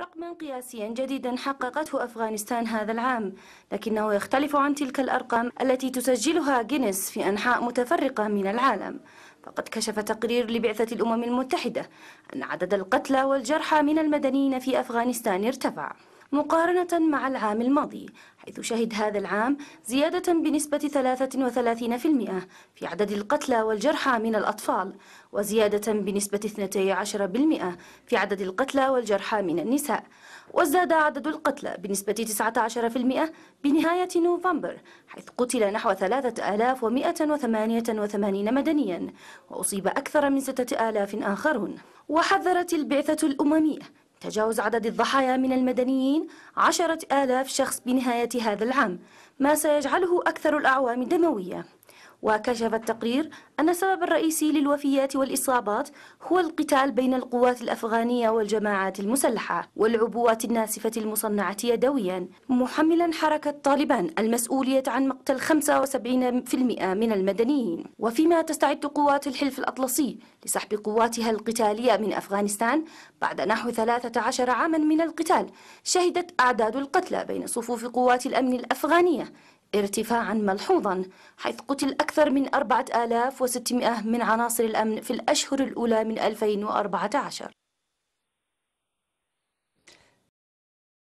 رقما قياسيا جديدا حققته أفغانستان هذا العام لكنه يختلف عن تلك الأرقام التي تسجلها جينيس في أنحاء متفرقة من العالم فقد كشف تقرير لبعثة الأمم المتحدة أن عدد القتلى والجرحى من المدنيين في أفغانستان ارتفع مقارنة مع العام الماضي حيث شهد هذا العام زيادة بنسبة 33% في عدد القتلى والجرحى من الأطفال وزيادة بنسبة 12% في عدد القتلى والجرحى من النساء وازداد عدد القتلى بنسبة 19% بنهاية نوفمبر حيث قتل نحو 3188 مدنيا وأصيب أكثر من 6000 آخرون وحذرت البعثة الأممية تجاوز عدد الضحايا من المدنيين عشرة آلاف شخص بنهاية هذا العام ما سيجعله أكثر الأعوام دموية وكشف التقرير أن السبب الرئيسي للوفيات والإصابات هو القتال بين القوات الأفغانية والجماعات المسلحة والعبوات الناسفة المصنعة يدويا محملا حركة طالبان المسؤولية عن مقتل 75% من المدنيين وفيما تستعد قوات الحلف الأطلسي لسحب قواتها القتالية من أفغانستان بعد نحو 13 عاما من القتال شهدت أعداد القتلى بين صفوف قوات الأمن الأفغانية ارتفاعا ملحوظا حيث قتل أكثر أكثر من 4600 من عناصر الأمن في الأشهر الأولى من 2014